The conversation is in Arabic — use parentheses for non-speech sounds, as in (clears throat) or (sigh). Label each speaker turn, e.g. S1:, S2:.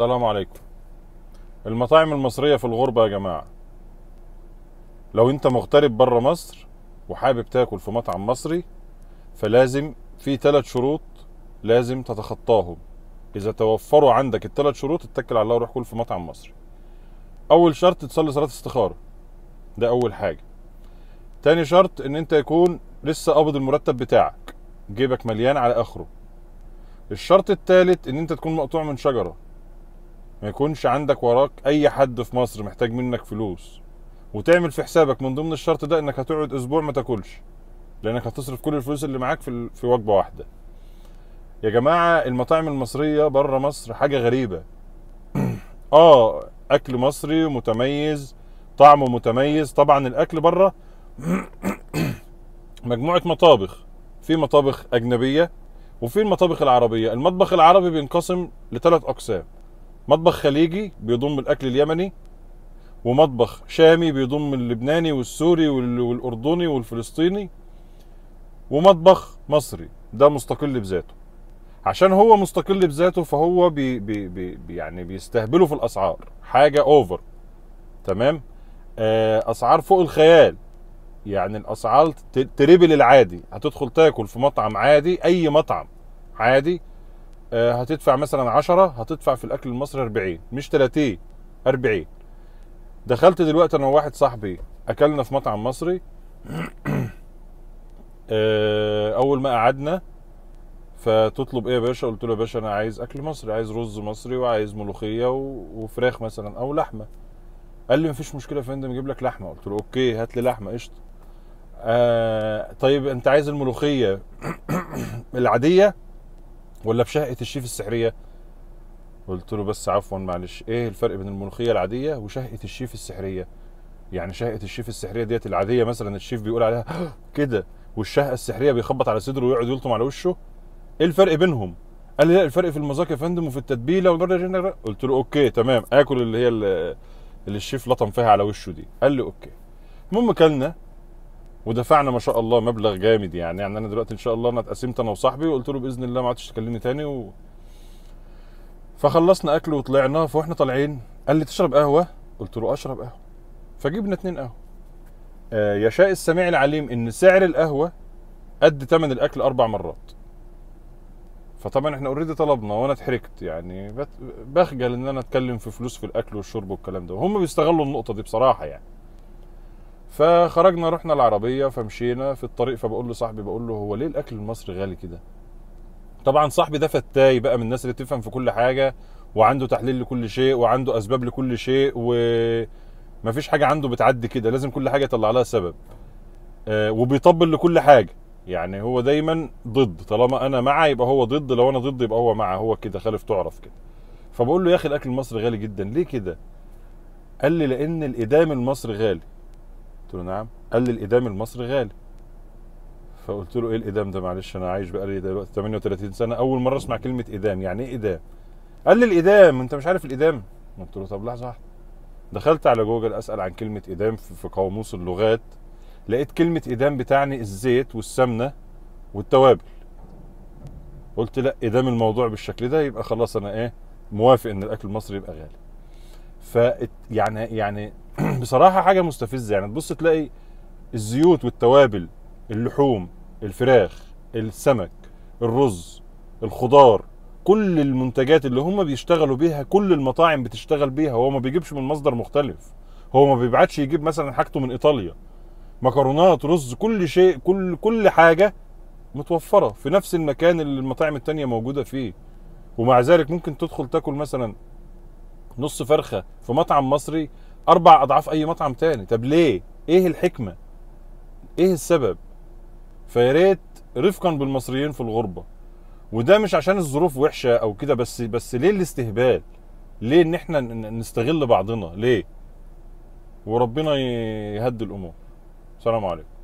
S1: السلام عليكم المطاعم المصرية في الغربة يا جماعة لو انت مغترب بره مصر وحابب تاكل في مطعم مصري فلازم في ثلاث شروط لازم تتخطاهم اذا توفروا عندك الثلاث شروط اتكل على الله وروح كل في مطعم مصري اول شرط تصلي صلاة استخارة ده اول حاجة تاني شرط ان انت يكون لسه قابض المرتب بتاعك جيبك مليان على اخره الشرط الثالث ان انت تكون مقطوع من شجره ما يكونش عندك وراك اي حد في مصر محتاج منك فلوس وتعمل في حسابك من ضمن الشرط ده انك هتقعد اسبوع ما تاكلش لانك هتصرف كل الفلوس اللي معاك في في وجبه واحده يا جماعه المطاعم المصريه بره مصر حاجه غريبه (clears throat) اه اكل مصري متميز طعمه متميز طبعا الاكل بره (clears throat) مجموعه مطابخ في مطابخ اجنبيه وفي المطابخ العربيه المطبخ العربي بينقسم لثلاث اقسام مطبخ خليجي بيضم الاكل اليمني ومطبخ شامي بيضم اللبناني والسوري والاردني والفلسطيني ومطبخ مصري ده مستقل بذاته عشان هو مستقل بذاته فهو بي بي بي يعني بيستهبلوا في الاسعار حاجه اوفر تمام آه، اسعار فوق الخيال يعني الاسعار تريبل العادي هتدخل تاكل في مطعم عادي اي مطعم عادي آه، هتدفع مثلا 10 هتدفع في الاكل المصري 40 مش 30 40 دخلت دلوقتي انا وواحد صاحبي اكلنا في مطعم مصري (clears throat) آه، اول ما قعدنا فتطلب ايه يا باشا قلت له يا باشا انا عايز اكل مصري عايز رز مصري وعايز ملوخيه وفراخ مثلا او لحمه قال لي مفيش مشكله يا فندم اجيب لك لحمه قلت له اوكي هات لي لحمه قشطه آه طيب انت عايز الملوخيه (clears throat) العاديه ولا بشهقه الشيف السحريه قلت له بس عفوا معلش ايه الفرق بين الملوخيه العاديه وشهقه الشيف السحريه يعني شهقه الشيف السحريه ديت العاديه مثلا الشيف بيقول عليها (gasps) كده والشهقه السحريه بيخبط على صدره ويقعد يلطم على وشه ايه الفرق بينهم قال لي لا الفرق في المذاق يا فندم وفي التتبيله قلت له اوكي تمام اكل اللي هي اللي الشيف لطم فيها على وشه دي قال لي اوكي المهم كلنا ودفعنا ما شاء الله مبلغ جامد يعني يعني انا دلوقتي ان شاء الله انا اتقسمت انا وصاحبي وقلت له باذن الله ما عادش تكلمني تاني و... فخلصنا اكل وطلعنا فاحنا طالعين قال لي تشرب قهوه قلت له آه، اشرب قهوه فجبنا اتنين قهوه آه يشاء السميع العليم ان سعر القهوه قد ثمن الاكل اربع مرات فطبعا احنا اوريدي طلبنا وانا اتحركت يعني بخجل ان انا اتكلم في فلوس في الاكل والشرب والكلام ده وهم بيستغلوا النقطه دي بصراحه يعني فخرجنا رحنا العربيه فمشينا في الطريق فبقول له صاحبي بقول له هو ليه الاكل المصري غالي كده طبعا صاحبي ده فتاي بقى من الناس اللي بتفهم في كل حاجه وعنده تحليل لكل شيء وعنده اسباب لكل شيء ومفيش حاجه عنده بتعدي كده لازم كل حاجه يطلع لها سبب آه، وبيطبل لكل حاجه يعني هو دايما ضد طالما انا مع يبقى هو ضد لو انا ضد يبقى هو مع هو كده خالف تعرف كده فبقول له يا اخي الاكل المصري غالي جدا ليه كده قال لي لان الادام المصري غالي قلت له نعم قال لي الإدام المصري غالي فقلت له ايه الإدام ده معلش أنا عايش بقى لي دلوقتي 38 سنة أول مرة أسمع كلمة إدام يعني إيه إدام؟ قال لي الإدام أنت مش عارف الإدام؟ قلت له طب لحظة واحدة دخلت على جوجل أسأل عن كلمة إدام في قاموس اللغات لقيت كلمة إدام بتعني الزيت والسمنة والتوابل قلت لا إدام الموضوع بالشكل ده يبقى خلاص أنا إيه موافق إن الأكل المصري يبقى غالي ف يعني يعني (clears throat) بصراحه حاجه مستفزه يعني تبص تلاقي الزيوت والتوابل اللحوم الفراخ السمك الرز الخضار كل المنتجات اللي هم بيشتغلوا بيها كل المطاعم بتشتغل بيها هو ما بيجيبش من مصدر مختلف هو ما بيبعتش يجيب مثلا حاجته من ايطاليا مكرونات رز كل شيء كل كل حاجه متوفره في نفس المكان اللي المطاعم التانية موجوده فيه ومع ذلك ممكن تدخل تاكل مثلا نص فرخه في مطعم مصري اربع اضعاف اي مطعم تاني طب ليه ايه الحكمه ايه السبب فيا ريت رفقا بالمصريين في الغربه وده مش عشان الظروف وحشه او كده بس بس ليه الاستهبال ليه ان احنا نستغل بعضنا ليه وربنا يهدي الامور السلام عليكم